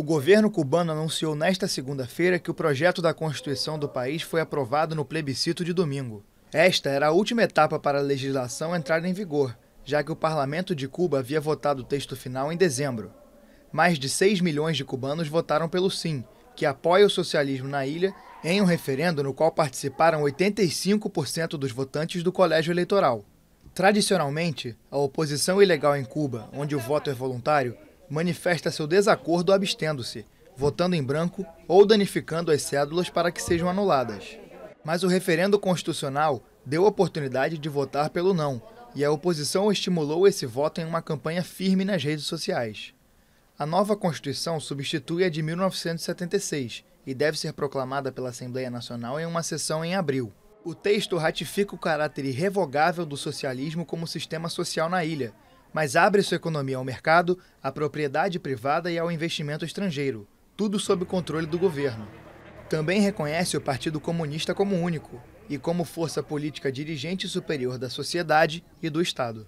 O governo cubano anunciou nesta segunda-feira que o projeto da Constituição do país foi aprovado no plebiscito de domingo. Esta era a última etapa para a legislação entrar em vigor, já que o parlamento de Cuba havia votado o texto final em dezembro. Mais de 6 milhões de cubanos votaram pelo sim, que apoia o socialismo na ilha, em um referendo no qual participaram 85% dos votantes do colégio eleitoral. Tradicionalmente, a oposição ilegal em Cuba, onde o voto é voluntário, manifesta seu desacordo abstendo-se, votando em branco ou danificando as cédulas para que sejam anuladas. Mas o referendo constitucional deu oportunidade de votar pelo não, e a oposição estimulou esse voto em uma campanha firme nas redes sociais. A nova Constituição substitui a de 1976 e deve ser proclamada pela Assembleia Nacional em uma sessão em abril. O texto ratifica o caráter irrevogável do socialismo como sistema social na ilha, mas abre sua economia ao mercado, à propriedade privada e ao investimento estrangeiro, tudo sob o controle do governo. Também reconhece o Partido Comunista como único e como força política dirigente superior da sociedade e do Estado.